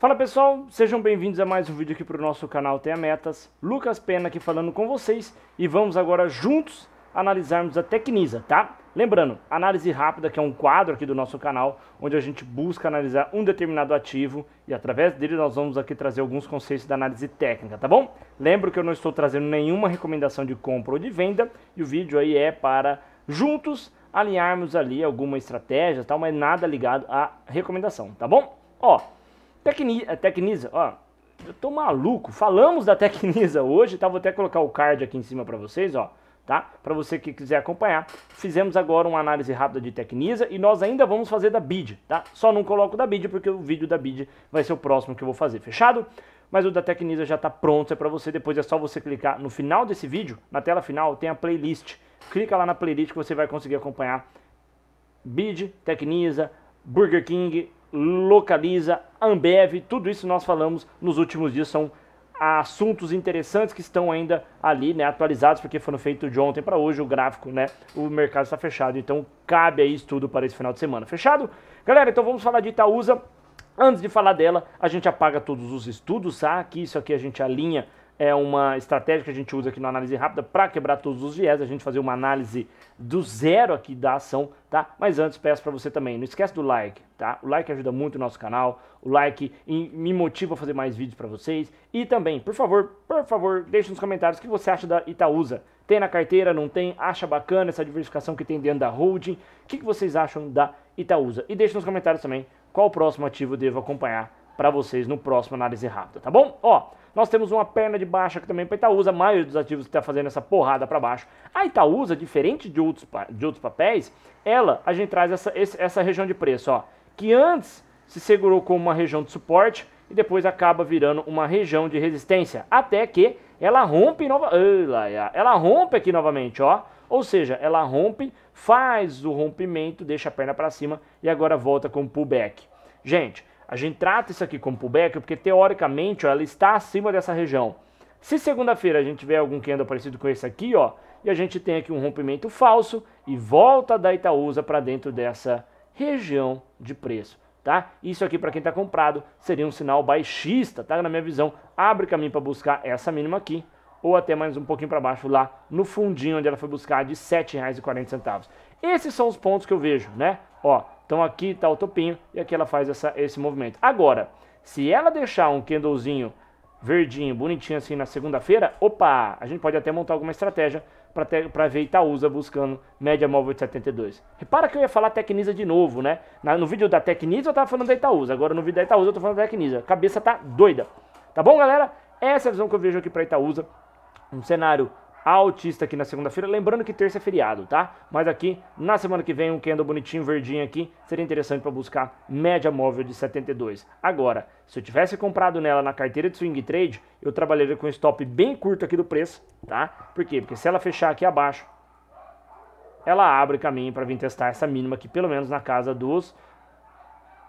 Fala pessoal, sejam bem-vindos a mais um vídeo aqui para o nosso canal Tenha Metas. Lucas Pena aqui falando com vocês e vamos agora juntos analisarmos a Tecnisa, tá? Lembrando, análise rápida, que é um quadro aqui do nosso canal, onde a gente busca analisar um determinado ativo e através dele nós vamos aqui trazer alguns conceitos da análise técnica, tá bom? Lembro que eu não estou trazendo nenhuma recomendação de compra ou de venda e o vídeo aí é para juntos alinharmos ali alguma estratégia, tal, mas nada ligado à recomendação, tá bom? Ó, Tecni, é, Tecnisa, ó, eu tô maluco. Falamos da Tecnisa hoje, tá? Vou até colocar o card aqui em cima para vocês, ó, tá? Para você que quiser acompanhar. Fizemos agora uma análise rápida de Tecnisa e nós ainda vamos fazer da BID, tá? Só não coloco da BID porque o vídeo da BID vai ser o próximo que eu vou fazer, fechado? Mas o da Tecnisa já tá pronto, é para você, depois é só você clicar no final desse vídeo, na tela final tem a playlist. Clica lá na playlist que você vai conseguir acompanhar BID, Tecnisa, Burger King, Localiza, Ambev, tudo isso nós falamos nos últimos dias, são assuntos interessantes que estão ainda ali, né, atualizados, porque foram feitos de ontem para hoje, o gráfico, né, o mercado está fechado, então cabe aí estudo para esse final de semana. Fechado? Galera, então vamos falar de Itaúsa. Antes de falar dela, a gente apaga todos os estudos, tá? Aqui, isso aqui a gente alinha é uma estratégia que a gente usa aqui no Análise Rápida para quebrar todos os viés, a gente fazer uma análise do zero aqui da ação, tá? Mas antes peço para você também, não esquece do like, tá? O like ajuda muito o nosso canal, o like me motiva a fazer mais vídeos para vocês e também, por favor, por favor, deixe nos comentários o que você acha da Itaúsa. Tem na carteira, não tem? Acha bacana essa diversificação que tem dentro da holding? O que, que vocês acham da Itaúsa? E deixe nos comentários também qual o próximo ativo eu devo acompanhar para vocês no próximo análise rápida, tá bom? Ó, nós temos uma perna de baixa aqui também para Itaúsa, a maioria dos ativos está fazendo essa porrada para baixo. A Itaúsa, diferente de outros, de outros papéis, ela, a gente traz essa, essa região de preço, ó, que antes se segurou como uma região de suporte e depois acaba virando uma região de resistência, até que ela rompe nova, ela rompe aqui novamente, ó. Ou seja, ela rompe, faz o rompimento, deixa a perna para cima e agora volta com pullback. Gente, a gente trata isso aqui como pullback porque, teoricamente, ó, ela está acima dessa região. Se segunda-feira a gente tiver algum candle parecido com esse aqui, ó, e a gente tem aqui um rompimento falso e volta da Itaúsa para dentro dessa região de preço, tá? Isso aqui para quem está comprado seria um sinal baixista, tá? Na minha visão, abre caminho para buscar essa mínima aqui ou até mais um pouquinho para baixo lá no fundinho onde ela foi buscar de R$7,40. Esses são os pontos que eu vejo, né? Ó, então aqui está o topinho e aqui ela faz essa, esse movimento. Agora, se ela deixar um candlezinho verdinho, bonitinho assim na segunda-feira, opa, a gente pode até montar alguma estratégia para ver Itaúsa buscando média móvel de 72. Repara que eu ia falar Tecnisa de novo, né? Na, no vídeo da Tecnisa eu tava falando da Itaúsa, agora no vídeo da Itaúsa eu tô falando da Tecnisa. A cabeça tá doida. Tá bom, galera? Essa é a visão que eu vejo aqui para Itaúsa. Um cenário Altista aqui na segunda-feira. Lembrando que terça é feriado, tá? Mas aqui, na semana que vem, um candle bonitinho, verdinho aqui, seria interessante para buscar média móvel de 72. Agora, se eu tivesse comprado nela na carteira de swing trade, eu trabalharia com um stop bem curto aqui do preço, tá? Por quê? Porque se ela fechar aqui abaixo, ela abre caminho para vir testar essa mínima aqui, pelo menos na casa dos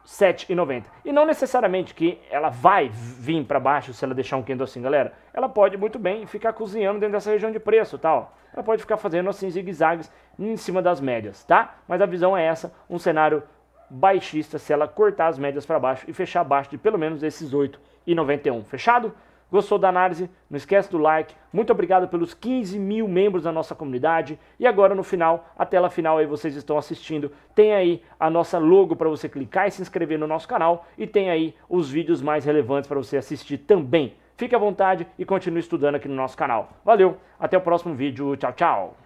7,90. E não necessariamente que ela vai vir para baixo se ela deixar um candle assim, galera. Ela pode muito bem ficar cozinhando dentro dessa região de preço, tal. Ela pode ficar fazendo assim zigue-zagues em cima das médias, tá? Mas a visão é essa, um cenário baixista se ela cortar as médias para baixo e fechar abaixo de pelo menos esses 8,91. Fechado? Gostou da análise? Não esquece do like. Muito obrigado pelos 15 mil membros da nossa comunidade. E agora no final, a tela final aí vocês estão assistindo, tem aí a nossa logo para você clicar e se inscrever no nosso canal e tem aí os vídeos mais relevantes para você assistir também. Fique à vontade e continue estudando aqui no nosso canal. Valeu, até o próximo vídeo. Tchau, tchau.